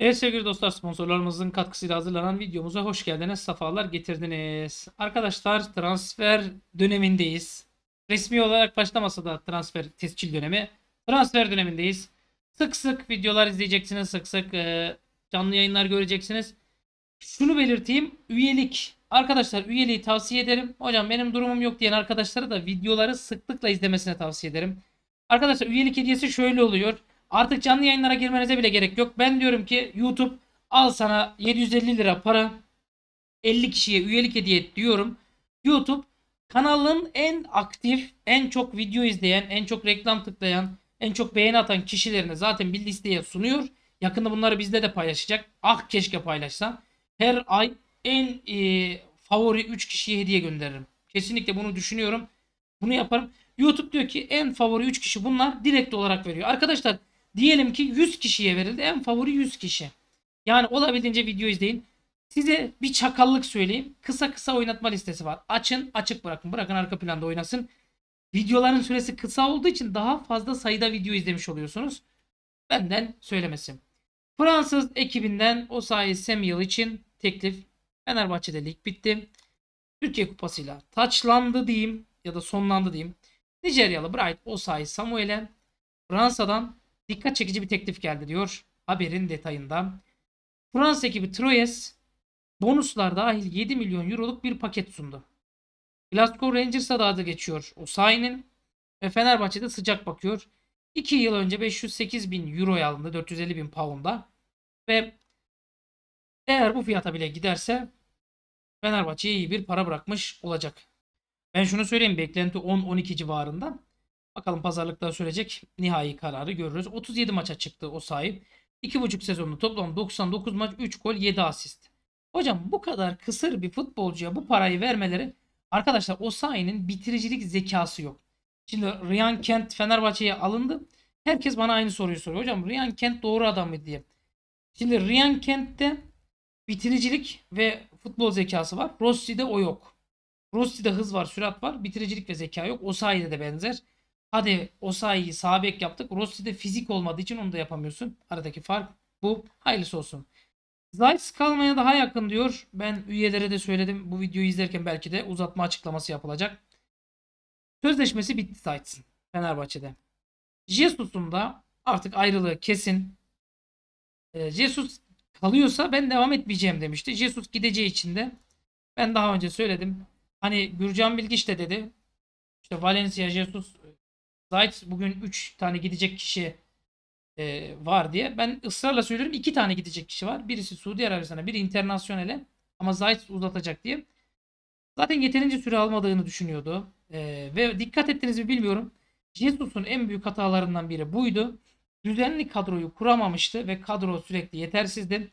Evet sevgili dostlar sponsorlarımızın katkısıyla hazırlanan videomuza hoş geldiniz. Safalar getirdiniz. Arkadaşlar transfer dönemindeyiz. Resmi olarak başlamasa da transfer tescil dönemi. Transfer dönemindeyiz. Sık sık videolar izleyeceksiniz. Sık sık e, canlı yayınlar göreceksiniz. Şunu belirteyim. Üyelik. Arkadaşlar üyeliği tavsiye ederim. Hocam benim durumum yok diyen arkadaşlara da videoları sıklıkla izlemesine tavsiye ederim. Arkadaşlar üyelik hediyesi şöyle oluyor. Artık canlı yayınlara girmenize bile gerek yok. Ben diyorum ki YouTube al sana 750 lira para 50 kişiye üyelik hediye et diyorum. YouTube kanalın en aktif, en çok video izleyen, en çok reklam tıklayan, en çok beğeni atan kişilerine zaten bir listeye sunuyor. Yakında bunları bizde de paylaşacak. Ah keşke paylaşsa. Her ay en e, favori 3 kişiye hediye gönderirim. Kesinlikle bunu düşünüyorum. Bunu yaparım. YouTube diyor ki en favori 3 kişi bunlar direkt olarak veriyor. Arkadaşlar Diyelim ki 100 kişiye verildi. En favori 100 kişi. Yani olabildiğince video izleyin. Size bir çakallık söyleyeyim. Kısa kısa oynatma listesi var. Açın, açık bırakın. Bırakın arka planda oynasın. Videoların süresi kısa olduğu için daha fazla sayıda video izlemiş oluyorsunuz. Benden söylemesi. Fransız ekibinden o sayı Samuel için teklif Fenerbahçe'de lig bitti. Türkiye Kupası'yla taçlandı diyeyim ya da sonlandı diyeyim. Nijeryalı Bright Osay Samuel'e Fransa'dan dikkat çekici bir teklif geldi diyor haberin detayında. Fransa ekibi Troyes bonuslar dahil 7 milyon euroluk bir paket sundu. Glasgow Rangers'a da adı geçiyor o Osayi'nin ve Fenerbahçe'de sıcak bakıyor. 2 yıl önce 508 bin euroya alındı 450 bin pound'a ve eğer bu fiyata bile giderse Fenerbahçe'ye iyi bir para bırakmış olacak. Ben şunu söyleyeyim beklenti 10-12 civarında. Bakalım pazarlıkta sürecek. Nihai kararı görürüz. 37 maça çıktı o sahip. 2,5 sezonda toplam 99 maç 3 gol 7 asist. Hocam bu kadar kısır bir futbolcuya bu parayı vermeleri arkadaşlar o sahinin bitiricilik zekası yok. Şimdi Ryan Kent Fenerbahçe'ye alındı. Herkes bana aynı soruyu soruyor. Hocam Ryan Kent doğru adam mı diye. Şimdi Ryan Kent'te bitiricilik ve futbol zekası var. Rossi'de o yok. Rossi'de hız var, sürat var. Bitiricilik ve zeka yok. O sayede de benzer. Hadi Osayi'yi sağ bek yaptık. Rossi'de fizik olmadığı için onu da yapamıyorsun. Aradaki fark bu. Hayırlısı olsun. Zayt kalmaya daha yakın diyor. Ben üyelere de söyledim. Bu videoyu izlerken belki de uzatma açıklaması yapılacak. Sözleşmesi bitti Zayt'ın Fenerbahçe'de. Jesus'un da artık ayrılığı kesin. Ee, Jesus kalıyorsa ben devam etmeyeceğim demişti. Jesus gideceği için de ben daha önce söyledim. Hani Gürcan Bilgiç de dedi. İşte Valencia Jesus Zayt bugün 3 tane gidecek kişi e, var diye. Ben ısrarla söylüyorum 2 tane gidecek kişi var. Birisi Suudi Arabistan'a, biri internasyonele ama Zayt uzatacak diye. Zaten yeterince süre almadığını düşünüyordu. E, ve dikkat ettiniz mi bilmiyorum. Jesus'un en büyük hatalarından biri buydu. Düzenli kadroyu kuramamıştı ve kadro sürekli yetersizdi.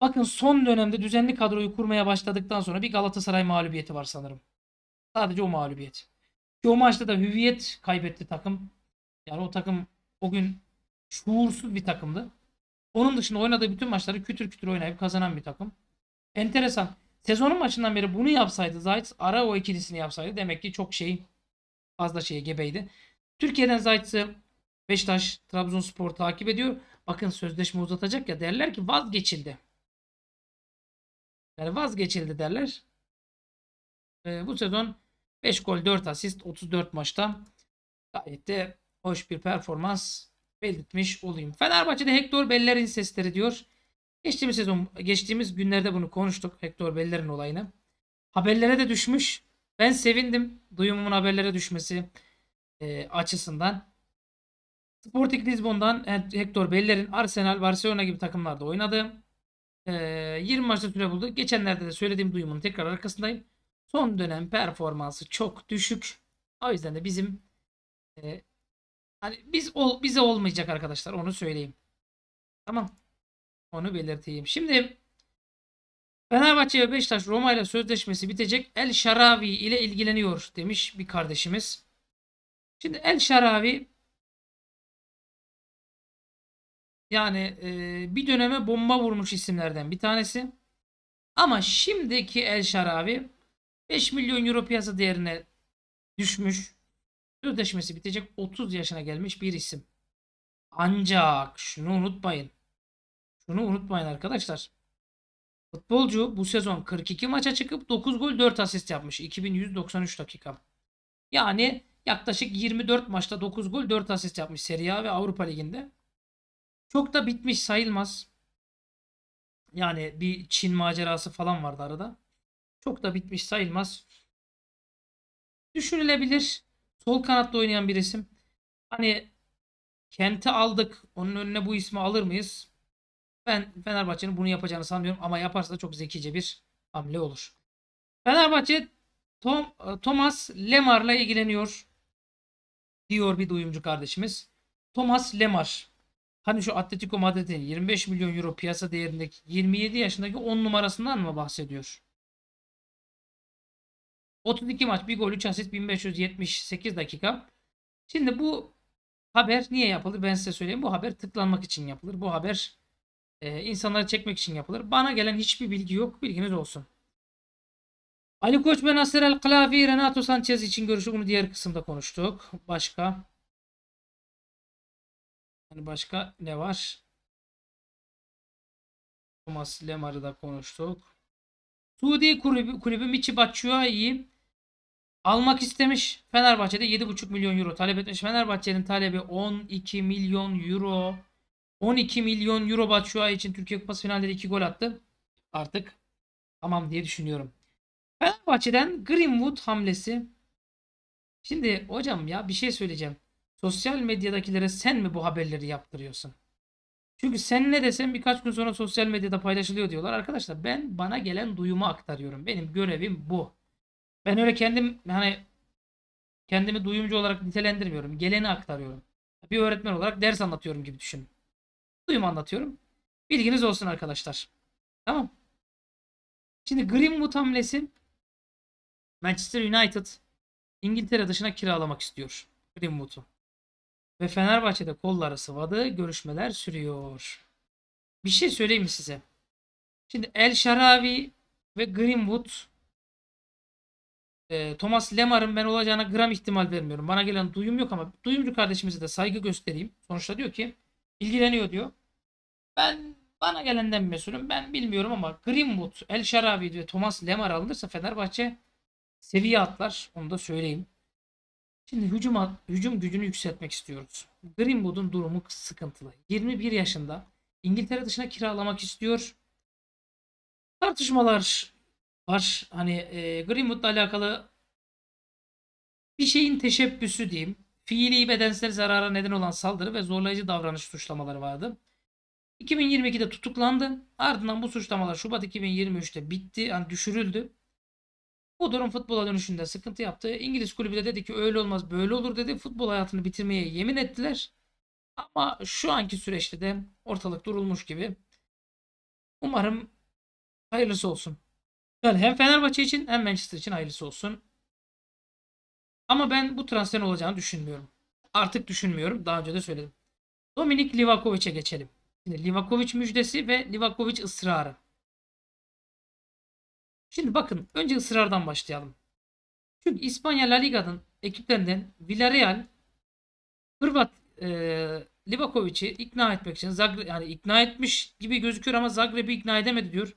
Bakın son dönemde düzenli kadroyu kurmaya başladıktan sonra bir Galatasaray mağlubiyeti var sanırım. Sadece o mağlubiyet. Ki o maçta da hüviyet kaybetti takım. Yani o takım o gün şuursuz bir takımdı. Onun dışında oynadığı bütün maçları kütür kütür oynayıp kazanan bir takım. Enteresan. Sezonun maçından beri bunu yapsaydı Zayt ara o ikilisini yapsaydı demek ki çok şey fazla şeye gebeydi. Türkiye'den Zayt'ı Beşiktaş, Trabzonspor takip ediyor. Bakın sözleşme uzatacak ya derler ki vazgeçildi. Yani vazgeçildi derler. E, bu sezon 5 gol 4 asist 34 maçta gayet de hoş bir performans belirtmiş olayım. Fenerbahçe'de Hector Bellerin sesleri diyor. Geçtiğimiz sezon geçtiğimiz günlerde bunu konuştuk Hector Bellerin olayını. Haberlere de düşmüş. Ben sevindim duyumumun haberlere düşmesi e, açısından. Sporting Lisbon'dan Hector Bellerin Arsenal, Barcelona gibi takımlarda oynadı. E, 20 maçta süre buldu. Geçenlerde de söylediğim duyumun tekrar arkasındayım son dönem performansı çok düşük. O yüzden de bizim e, hani biz ol, bize olmayacak arkadaşlar onu söyleyeyim. Tamam. Onu belirteyim. Şimdi Fenerbahçe ve Beşiktaş Roma ile sözleşmesi bitecek. El Şaravi ile ilgileniyor demiş bir kardeşimiz. Şimdi El Şaravi yani e, bir döneme bomba vurmuş isimlerden bir tanesi. Ama şimdiki El Şaravi 5 milyon euro piyasa değerine düşmüş. Sözleşmesi bitecek 30 yaşına gelmiş bir isim. Ancak şunu unutmayın. Şunu unutmayın arkadaşlar. Futbolcu bu sezon 42 maça çıkıp 9 gol 4 asist yapmış. 2193 dakika. Yani yaklaşık 24 maçta 9 gol 4 asist yapmış Serie A ve Avrupa Ligi'nde. Çok da bitmiş sayılmaz. Yani bir Çin macerası falan vardı arada. Çok da bitmiş sayılmaz. Düşürülebilir. Sol kanatta oynayan bir isim. Hani Kent'i aldık. Onun önüne bu ismi alır mıyız? Ben Fenerbahçe'nin bunu yapacağını sanmıyorum ama yaparsa çok zekice bir hamle olur. Fenerbahçe Tom, e, Thomas Lemar'la ilgileniyor diyor bir duyumcu kardeşimiz. Thomas Lemar. Hani şu Atletico Madrid'in 25 milyon euro piyasa değerindeki 27 yaşındaki 10 numarasından mı bahsediyor? 32 maç, 1 gol, 3 asist, 1578 dakika. Şimdi bu haber niye yapılır ben size söyleyeyim. Bu haber tıklanmak için yapılır. Bu haber e, insanları çekmek için yapılır. Bana gelen hiçbir bilgi yok. Bilginiz olsun. Ali Koç ve Nasser El Klavi Renato Sanchez için görüşü bunu diğer kısımda konuştuk. Başka hani başka ne var? Thomas Lemar'ı da konuştuk. Suudi kulübü, kulübü Michi Batshuayi'yi Almak istemiş. Fenerbahçe'de 7,5 milyon euro talep etmiş. Fenerbahçe'nin talebi 12 milyon euro. 12 milyon euro Batshuayi için Türkiye Kupası finalleri 2 gol attı. Artık tamam diye düşünüyorum. Fenerbahçe'den Greenwood hamlesi. Şimdi hocam ya bir şey söyleyeceğim. Sosyal medyadakilere sen mi bu haberleri yaptırıyorsun? Çünkü sen ne desen birkaç gün sonra sosyal medyada paylaşılıyor diyorlar. Arkadaşlar ben bana gelen duyumu aktarıyorum. Benim görevim bu. Ben öyle kendim hani kendimi duyumcu olarak nitelendirmiyorum. Geleni aktarıyorum. Bir öğretmen olarak ders anlatıyorum gibi düşünün. Duyum anlatıyorum. Bilginiz olsun arkadaşlar. Tamam. Şimdi Greenwood hamlesi Manchester United İngiltere dışına kiralamak istiyor Greenwood'u. Ve Fenerbahçe'de kolları sıvadı. Görüşmeler sürüyor. Bir şey söyleyeyim mi size? Şimdi El Sharawi ve Greenwood e, Thomas Lemar'ın ben olacağına gram ihtimal vermiyorum. Bana gelen duyum yok ama duyumcu kardeşimize de saygı göstereyim. Sonuçta diyor ki ilgileniyor diyor. Ben bana gelenden mesulüm. Ben bilmiyorum ama Greenwood, El Şarabi ve Thomas Lemar alınırsa Fenerbahçe seviye atlar. Onu da söyleyeyim. Şimdi hücum, hücum gücünü yükseltmek istiyoruz. Greenwood'un durumu sıkıntılı. 21 yaşında İngiltere dışına kiralamak istiyor. Tartışmalar var. Hani e, Greenwood'la alakalı bir şeyin teşebbüsü diyeyim. Fiili bedensel zarara neden olan saldırı ve zorlayıcı davranış suçlamaları vardı. 2022'de tutuklandı. Ardından bu suçlamalar Şubat 2023'te bitti. Yani düşürüldü. Bu durum futbola dönüşünde sıkıntı yaptı. İngiliz kulübü de dedi ki öyle olmaz böyle olur dedi. Futbol hayatını bitirmeye yemin ettiler. Ama şu anki süreçte de ortalık durulmuş gibi. Umarım hayırlısı olsun. Yani hem Fenerbahçe için hem Manchester için hayırlısı olsun. Ama ben bu transferin olacağını düşünmüyorum. Artık düşünmüyorum. Daha önce de söyledim. Dominik Livakovic'e geçelim. Şimdi Livakovic müjdesi ve Livakovic ısrarı. Şimdi bakın önce ısrardan başlayalım. Çünkü İspanya La Liga'nın ekiplerinden Villarreal Hırvat e, Livakovic'i ikna etmek için Zagreb, yani ikna etmiş gibi gözüküyor ama Zagreb'i ikna edemedi diyor.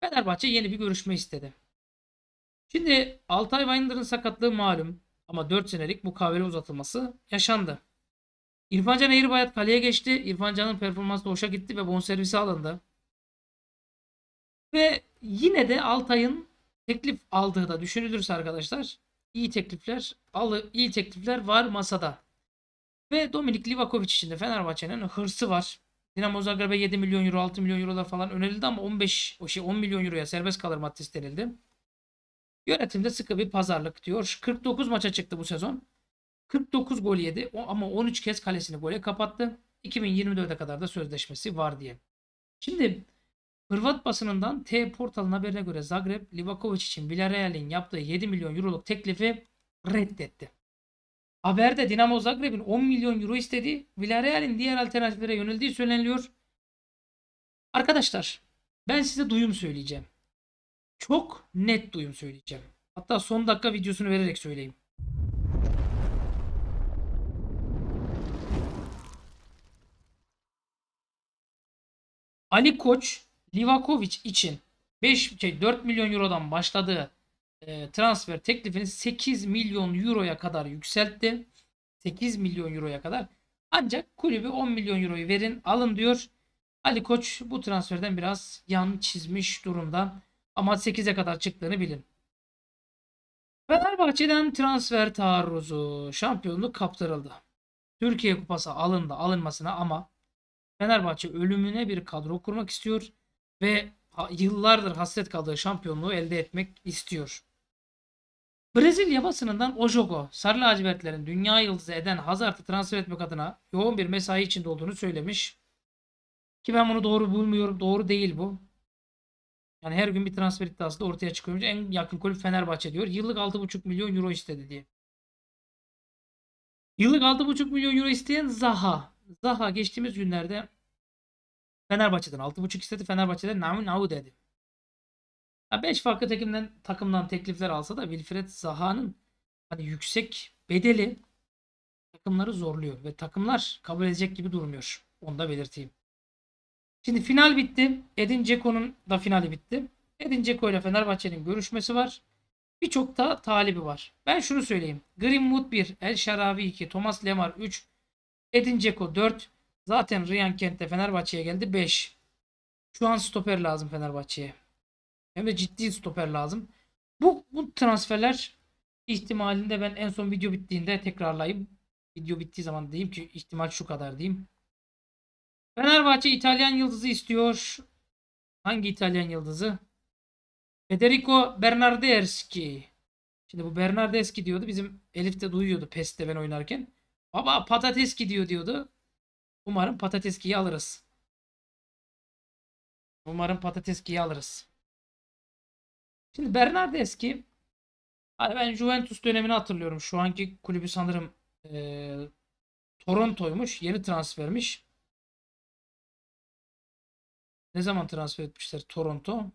Fenerbahçe yeni bir görüşme istedi. Şimdi Altay Winder'ın sakatlığı malum ama 4 senelik bu kavere uzatılması yaşandı. İrfan Can Eğirbayat kaleye geçti. İrfan Can'ın performansı hoşa gitti ve bonservisi alındı. Ve yine de Altay'ın teklif aldığı da düşünülürse arkadaşlar iyi teklifler alı iyi teklifler var masada. Ve Dominik Livakovic için de Fenerbahçe'nin hırsı var. Dinamo Zagreb'e 7 milyon euro, 6 milyon eurolar falan önerildi ama 15 o şey 10 milyon euroya serbest kalır maddesi denildi. Yönetimde sıkı bir pazarlık diyor. 49 maça çıktı bu sezon. 49 gol yedi ama 13 kez kalesini gole kapattı. 2024'e kadar da sözleşmesi var diye. Şimdi Hırvat basınından T portalın haberine göre Zagreb Livakovic için Villarreal'in yaptığı 7 milyon euroluk teklifi reddetti. Haberde Dinamo Zagreb'in 10 milyon euro istediği, Villarreal'in diğer alternatiflere yöneldiği söyleniliyor. Arkadaşlar ben size duyum söyleyeceğim. Çok net duyum söyleyeceğim. Hatta son dakika videosunu vererek söyleyeyim. Ali Koç Livakovic için 5 şey 4 milyon eurodan başladığı e, transfer teklifini 8 milyon euroya kadar yükseltti. 8 milyon euroya kadar. Ancak kulübü 10 milyon euroyu verin alın diyor. Ali Koç bu transferden biraz yan çizmiş durumda. Ama 8'e kadar çıktığını bilin. Fenerbahçe'den transfer taarruzu şampiyonluk kaptırıldı. Türkiye Kupası alındı alınmasına ama Fenerbahçe ölümüne bir kadro kurmak istiyor ve yıllardır hasret kaldığı şampiyonluğu elde etmek istiyor. Brezilya basınından Ojogo, sarı lacivertlerin dünya yıldızı eden Hazard'ı transfer etmek adına yoğun bir mesai içinde olduğunu söylemiş. Ki ben bunu doğru bulmuyorum. Doğru değil bu. Yani her gün bir transfer iddiası da ortaya çıkıyor. En yakın kulüp Fenerbahçe diyor. Yıllık 6,5 milyon euro istedi diye. Yıllık 6,5 milyon euro isteyen Zaha. Zaha geçtiğimiz günlerde Fenerbahçe'den 6,5 istedi. Fenerbahçe'den Namun Avu dedi. 5 farklı takımdan, takımdan teklifler alsa da Wilfred Zaha'nın hani yüksek bedeli takımları zorluyor ve takımlar kabul edecek gibi durmuyor. Onu da belirteyim. Şimdi final bitti. Edin Ceko'nun da finali bitti. Edin Ceko ile Fenerbahçe'nin görüşmesi var. Birçok da talibi var. Ben şunu söyleyeyim. Greenwood 1, El Şaravi 2, Thomas Lemar 3, Edin Ceko 4. Zaten Ryan Kent de Fenerbahçe'ye geldi 5. Şu an stoper lazım Fenerbahçe'ye. Hem de ciddi stoper lazım. Bu, bu transferler ihtimalinde ben en son video bittiğinde tekrarlayayım. Video bittiği zaman diyeyim ki ihtimal şu kadar diyeyim. Fenerbahçe İtalyan yıldızı istiyor. Hangi İtalyan yıldızı? Federico Bernardeschi. Şimdi bu Bernardeschi diyordu. Bizim Elif de duyuyordu PES'te ben oynarken. Baba patates gidiyor diyordu. Umarım patates alırız. Umarım patates alırız. Şimdi Bernard eski, Hani ben Juventus dönemini hatırlıyorum. Şu anki kulübü sanırım e, Toronto'ymuş. Yeni transfermiş. Ne zaman transfer etmişler Toronto?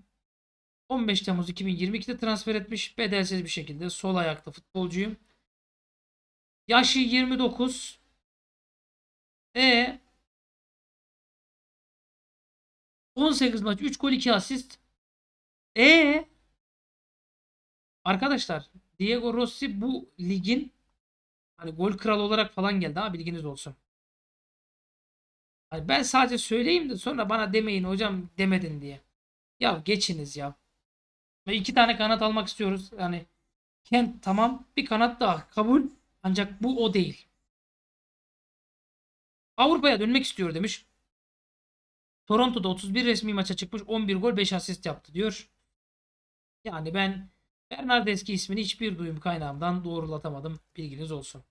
15 Temmuz 2022'de transfer etmiş. Bedelsiz bir şekilde sol ayaklı futbolcuyum. Yaşı 29. E 18 maç 3 gol 2 asist. E Arkadaşlar Diego Rossi bu ligin hani gol kralı olarak falan geldi ha bilginiz olsun. Hani ben sadece söyleyeyim de sonra bana demeyin hocam demedin diye. Ya geçiniz ya. Ve iki tane kanat almak istiyoruz. Yani Kent tamam bir kanat daha kabul. Ancak bu o değil. Avrupa'ya dönmek istiyor demiş. Toronto'da 31 resmi maça çıkmış 11 gol 5 asist yaptı diyor. Yani ben eski ismini hiçbir duyum kaynağımdan doğrulatamadım. Bilginiz olsun.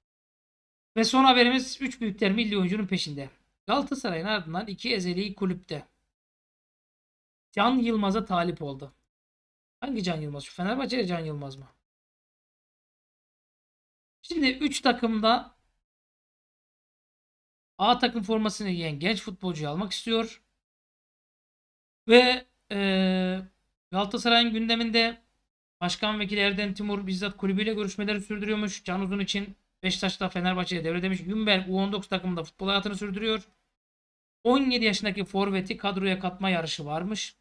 Ve son haberimiz 3 büyükler milli oyuncunun peşinde. Galatasaray'ın ardından iki ezeli kulüpte. Can Yılmaz'a talip oldu. Hangi Can Yılmaz? Şu Fenerbahçe'de Can Yılmaz mı? Şimdi 3 takımda A takım formasını giyen genç futbolcuyu almak istiyor. Ve e, Galatasaray'ın gündeminde Başkan Vekili Erden Timur bizzat kulübüyle görüşmeleri sürdürüyormuş. Can Uzun için Beşiktaş'ta Fenerbahçe'de devredemiş. Günber U19 takımında futbol hayatını sürdürüyor. 17 yaşındaki forveti kadroya katma yarışı varmış.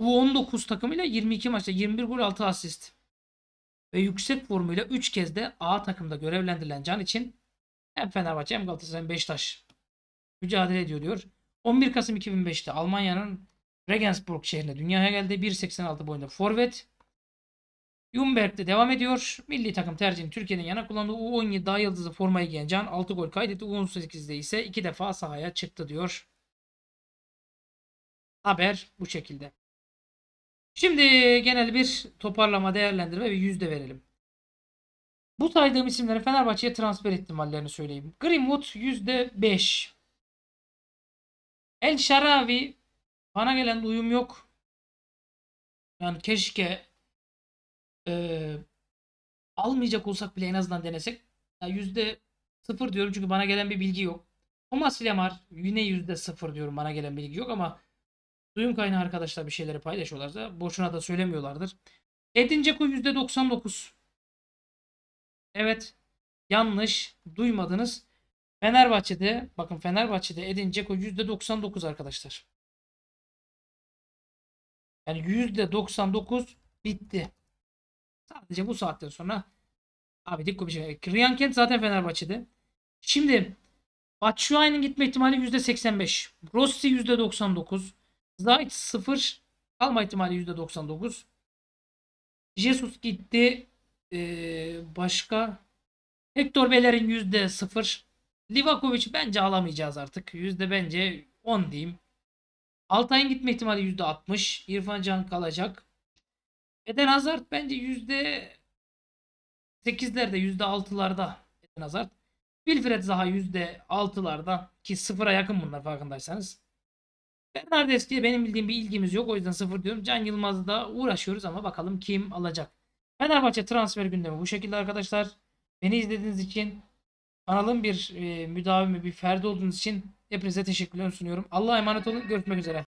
U19 takımıyla 22 maçta 21 gol 6 asist. Ve yüksek formuyla 3 kez de A takımda görevlendirilen Can için hem Fenerbahçe hem Galatasaray hem Beşiktaş mücadele ediyor diyor. 11 Kasım 2005'te Almanya'nın Regensburg şehrine dünyaya geldi. 1.86 boyunda forvet. Jumberg de devam ediyor. Milli takım tercihini Türkiye'nin yana kullandığı U17 daha yıldızlı formayı giyen Can 6 gol kaydetti. U18'de ise 2 defa sahaya çıktı diyor. Haber bu şekilde. Şimdi genel bir toparlama, değerlendirme ve yüzde verelim. Bu saydığım isimlerin Fenerbahçe'ye transfer ihtimallerini söyleyeyim. Greenwood %5. El Şaravi bana gelen uyum yok. Yani keşke e, almayacak olsak bile en azından denesek yani yüzde sıfır diyorum çünkü bana gelen bir bilgi yok. Thomas Lemar yine yüzde sıfır diyorum bana gelen bilgi yok ama duyum kaynağı arkadaşlar bir şeyleri paylaşıyorlarsa boşuna da söylemiyorlardır. Edin Dzeko yüzde 99. Evet yanlış duymadınız. Fenerbahçe'de bakın Fenerbahçe'de Edin yüzde %99 arkadaşlar. Yani yüzde %99 bitti. Sadece bu saatten sonra abi dik bir şey. Ryan Kent zaten Fenerbahçe'de. Şimdi Batshuayi'nin gitme ihtimali %85. Rossi %99. Zayt 0. Kalma ihtimali %99. Jesus gitti. Ee, başka Hector Beller'in %0. Livakovic bence alamayacağız artık. Yüzde bence 10 diyeyim. Altay'ın gitme ihtimali %60. İrfan Can kalacak. Eden Hazard bence yüzde sekizlerde, yüzde altılarda Eden Hazard. Wilfred Zaha yüzde altılarda ki sıfıra yakın bunlar farkındaysanız. Bernardeski'ye benim bildiğim bir ilgimiz yok. O yüzden sıfır diyorum. Can Yılmaz'da uğraşıyoruz ama bakalım kim alacak. Fenerbahçe transfer gündemi bu şekilde arkadaşlar. Beni izlediğiniz için kanalın bir e, müdavimi, bir ferdi olduğunuz için hepinize teşekkürler sunuyorum. Allah'a emanet olun. Görüşmek üzere.